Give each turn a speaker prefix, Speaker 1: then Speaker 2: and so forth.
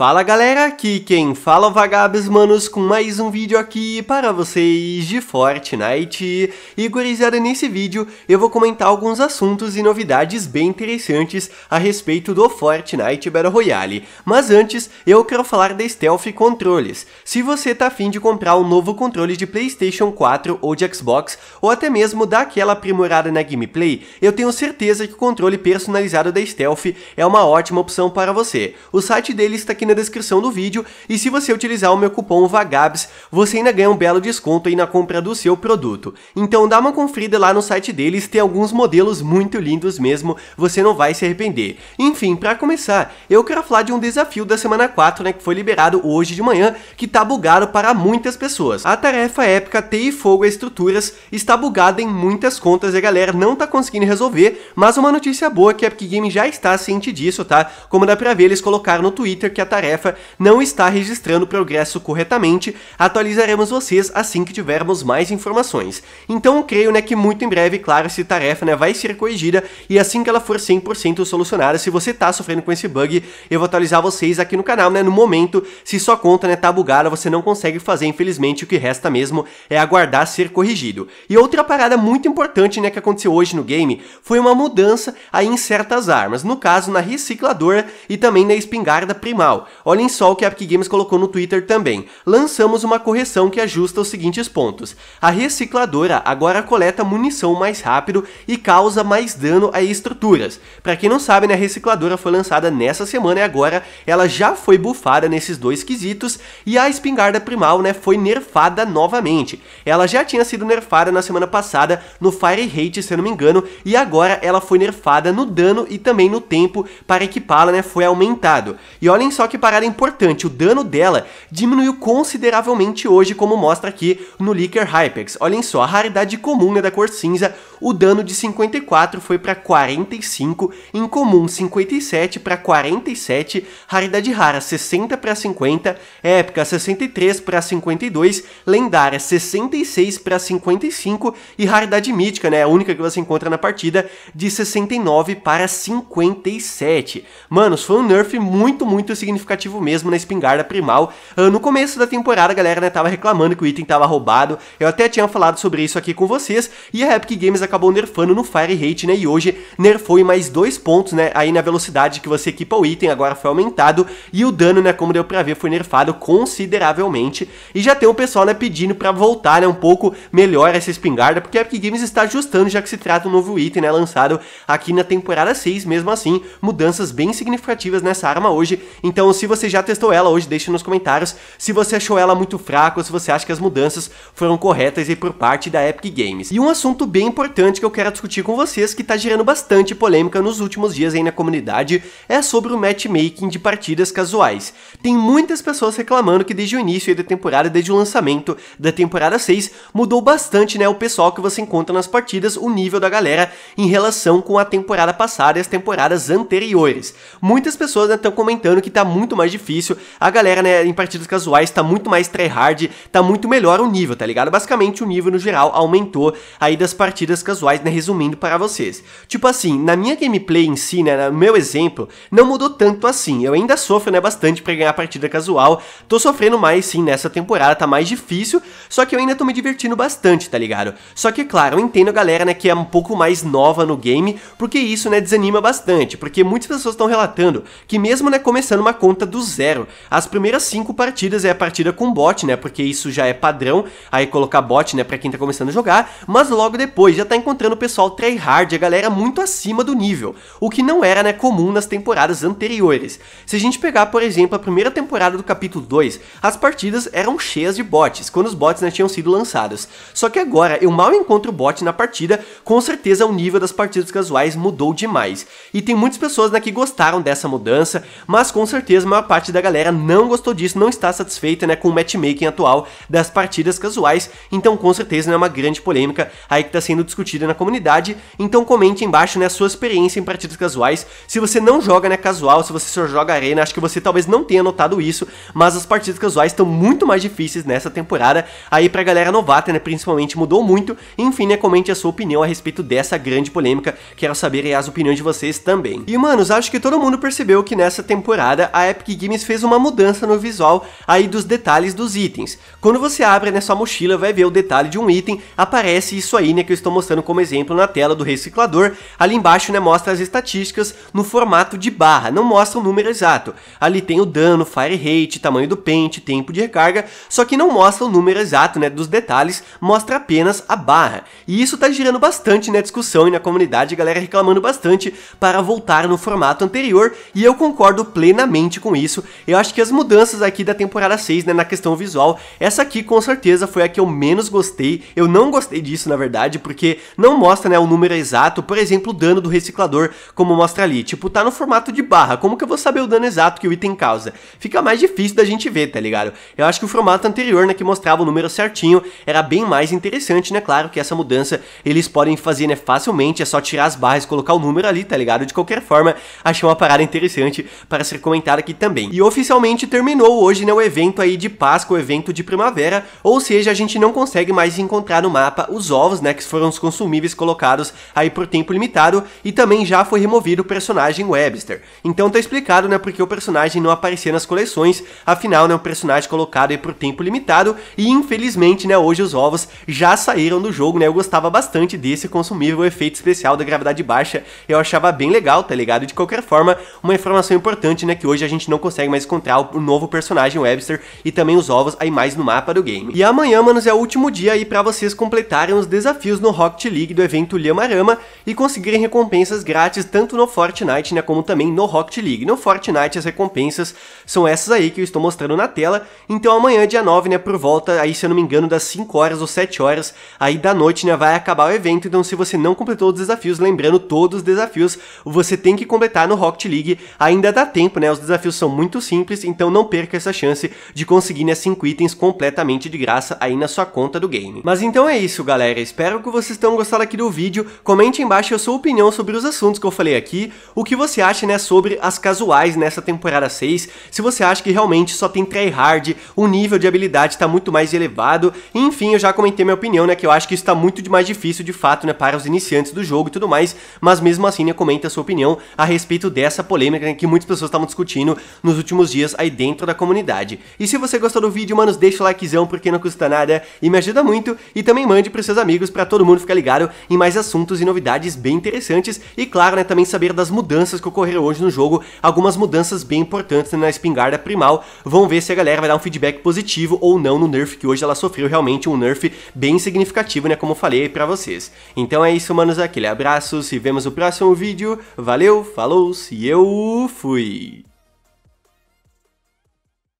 Speaker 1: Fala galera, aqui quem fala é o Vagabes Manos com mais um vídeo aqui para vocês de Fortnite. E gurizada, nesse vídeo eu vou comentar alguns assuntos e novidades bem interessantes a respeito do Fortnite Battle Royale. Mas antes, eu quero falar da Stealth Controles. Se você tá afim de comprar um novo controle de Playstation 4 ou de Xbox, ou até mesmo dar aquela aprimorada na gameplay, eu tenho certeza que o controle personalizado da Stealth é uma ótima opção para você. O site dele está aqui na descrição do vídeo e se você utilizar o meu cupom VAGABS, você ainda ganha um belo desconto aí na compra do seu produto. Então dá uma conferida lá no site deles, tem alguns modelos muito lindos mesmo, você não vai se arrepender. Enfim, para começar, eu quero falar de um desafio da semana 4, né, que foi liberado hoje de manhã, que tá bugado para muitas pessoas. A tarefa épica e Fogo a Estruturas está bugada em muitas contas e a galera não tá conseguindo resolver, mas uma notícia boa que a Epic game já está ciente disso, tá? Como dá pra ver, eles colocaram no Twitter que a tarefa tarefa não está registrando progresso corretamente, atualizaremos vocês assim que tivermos mais informações. Então creio né, que muito em breve, claro, essa tarefa né, vai ser corrigida e assim que ela for 100% solucionada, se você está sofrendo com esse bug, eu vou atualizar vocês aqui no canal, né? No momento, se sua conta né, tá bugada, você não consegue fazer, infelizmente, o que resta mesmo é aguardar ser corrigido. E outra parada muito importante né, que aconteceu hoje no game foi uma mudança aí em certas armas, no caso na recicladora e também na espingarda primal. Olhem só o que a Epic Games colocou no Twitter também. Lançamos uma correção que ajusta os seguintes pontos. A recicladora agora coleta munição mais rápido e causa mais dano a estruturas. Para quem não sabe, né, a recicladora foi lançada nessa semana e agora ela já foi bufada nesses dois quesitos e a espingarda primal, né, foi nerfada novamente. Ela já tinha sido nerfada na semana passada no Fire Hate, se eu não me engano, e agora ela foi nerfada no dano e também no tempo para equipá-la, né, foi aumentado. E olhem só que parada é importante, o dano dela diminuiu consideravelmente hoje, como mostra aqui no Licker Hypex. Olhem só, a raridade comum é da cor cinza, o dano de 54 foi para 45, incomum 57 para 47, raridade rara 60 para 50, épica 63 para 52, lendária 66 para 55 e raridade mítica, né, a única que você encontra na partida, de 69 para 57. Manos, foi um nerf muito, muito significativo significativo mesmo na espingarda primal. Uh, no começo da temporada, a galera né, tava reclamando que o item tava roubado. Eu até tinha falado sobre isso aqui com vocês. E a Epic Games acabou nerfando no Fire Rate, né? E hoje nerfou em mais dois pontos, né? Aí na velocidade que você equipa o item, agora foi aumentado. E o dano, né? Como deu pra ver, foi nerfado consideravelmente. E já tem o pessoal, né? Pedindo pra voltar, né? Um pouco melhor essa espingarda, porque a Epic Games está ajustando, já que se trata um novo item, né? Lançado aqui na temporada 6, mesmo assim, mudanças bem significativas nessa arma hoje. Então então, se você já testou ela hoje, deixe nos comentários se você achou ela muito fraca ou se você acha que as mudanças foram corretas e por parte da Epic Games. E um assunto bem importante que eu quero discutir com vocês, que está gerando bastante polêmica nos últimos dias aí na comunidade, é sobre o matchmaking de partidas casuais. Tem muitas pessoas reclamando que desde o início da temporada, desde o lançamento da temporada 6, mudou bastante né, o pessoal que você encontra nas partidas, o nível da galera em relação com a temporada passada e as temporadas anteriores. Muitas pessoas estão né, comentando que está muito muito mais difícil. A galera, né, em partidas casuais tá muito mais tryhard, tá muito melhor o nível, tá ligado? Basicamente o nível no geral aumentou aí das partidas casuais, né, resumindo para vocês. Tipo assim, na minha gameplay em si, né, no meu exemplo, não mudou tanto assim. Eu ainda sofro, né, bastante para ganhar a partida casual. Tô sofrendo mais sim nessa temporada, tá mais difícil, só que eu ainda tô me divertindo bastante, tá ligado? Só que claro, eu entendo a galera, né, que é um pouco mais nova no game, porque isso, né, desanima bastante, porque muitas pessoas estão relatando que mesmo, né, começando uma conta conta do zero. As primeiras cinco partidas é a partida com bot, né? Porque isso já é padrão, aí colocar bot, né? Pra quem tá começando a jogar, mas logo depois já tá encontrando o pessoal tryhard, a galera muito acima do nível, o que não era, né, comum nas temporadas anteriores. Se a gente pegar, por exemplo, a primeira temporada do capítulo 2, as partidas eram cheias de bots, quando os bots, né, tinham sido lançados. Só que agora, eu mal encontro bot na partida, com certeza o nível das partidas casuais mudou demais. E tem muitas pessoas, né, que gostaram dessa mudança, mas com certeza dias, a maior parte da galera não gostou disso, não está satisfeita né, com o matchmaking atual das partidas casuais, então com certeza né, é uma grande polêmica aí que está sendo discutida na comunidade, então comente embaixo né, a sua experiência em partidas casuais, se você não joga né, casual, se você só joga arena, acho que você talvez não tenha notado isso, mas as partidas casuais estão muito mais difíceis nessa temporada, aí pra galera novata, né, principalmente mudou muito, enfim, né, comente a sua opinião a respeito dessa grande polêmica, quero saber as opiniões de vocês também. E manos, acho que todo mundo percebeu que nessa temporada a Epic Games fez uma mudança no visual aí dos detalhes dos itens. Quando você abre né, sua mochila, vai ver o detalhe de um item, aparece isso aí né, que eu estou mostrando como exemplo na tela do reciclador. Ali embaixo né, mostra as estatísticas no formato de barra, não mostra o número exato. Ali tem o dano, fire rate, tamanho do pente, tempo de recarga, só que não mostra o número exato né, dos detalhes, mostra apenas a barra. E isso está girando bastante na né, discussão e na comunidade, a galera reclamando bastante para voltar no formato anterior, e eu concordo plenamente contente com isso. Eu acho que as mudanças aqui da temporada 6, né, na questão visual, essa aqui com certeza foi a que eu menos gostei. Eu não gostei disso, na verdade, porque não mostra, né, o número exato, por exemplo, o dano do reciclador, como mostra ali. Tipo, tá no formato de barra, como que eu vou saber o dano exato que o item causa? Fica mais difícil da gente ver, tá ligado? Eu acho que o formato anterior, né, que mostrava o número certinho, era bem mais interessante, né, claro que essa mudança eles podem fazer, né, facilmente, é só tirar as barras e colocar o número ali, tá ligado? De qualquer forma, achei uma parada interessante para ser comentada aqui também. E oficialmente terminou hoje, né, o evento aí de Páscoa, o evento de primavera, ou seja, a gente não consegue mais encontrar no mapa os ovos, né, que foram os consumíveis colocados aí por tempo limitado, e também já foi removido o personagem Webster. Então tá explicado, né, porque o personagem não aparecia nas coleções, afinal, né, o personagem colocado aí por tempo limitado, e infelizmente, né, hoje os ovos já saíram do jogo, né, eu gostava bastante desse consumível efeito especial da gravidade baixa, eu achava bem legal, tá ligado? De qualquer forma, uma informação importante, né, que hoje a gente não consegue mais encontrar o novo personagem Webster e também os ovos aí mais no mapa do game. E amanhã, manos, é o último dia aí para vocês completarem os desafios no Rocket League do evento Lhamarama e conseguirem recompensas grátis tanto no Fortnite, né, como também no Rocket League. No Fortnite as recompensas são essas aí que eu estou mostrando na tela, então amanhã, dia 9, né, por volta, aí se eu não me engano, das 5 horas ou 7 horas aí da noite, né, vai acabar o evento, então se você não completou os desafios, lembrando, todos os desafios você tem que completar no Rocket League, ainda dá tempo, né, os desafios desafios são muito simples, então não perca essa chance de conseguir né, 5 itens completamente de graça aí na sua conta do game. Mas então é isso galera, espero que vocês tenham gostado aqui do vídeo, comente embaixo a sua opinião sobre os assuntos que eu falei aqui, o que você acha né, sobre as casuais nessa temporada 6, se você acha que realmente só tem tryhard, o nível de habilidade está muito mais elevado, e, enfim, eu já comentei minha opinião né, que eu acho que isso está muito mais difícil de fato né, para os iniciantes do jogo e tudo mais, mas mesmo assim né, comenta a sua opinião a respeito dessa polêmica né, que muitas pessoas estavam discutindo surgindo nos últimos dias aí dentro da comunidade. E se você gostou do vídeo, manos, deixa o likezão porque não custa nada e me ajuda muito. E também mande pros seus amigos para todo mundo ficar ligado em mais assuntos e novidades bem interessantes. E claro, né, também saber das mudanças que ocorreram hoje no jogo, algumas mudanças bem importantes né, na espingarda primal. Vamos ver se a galera vai dar um feedback positivo ou não no nerf, que hoje ela sofreu realmente um nerf bem significativo, né, como eu falei para vocês. Então é isso, manos, aquele abraço, se vemos no próximo vídeo, valeu, falou, se eu fui!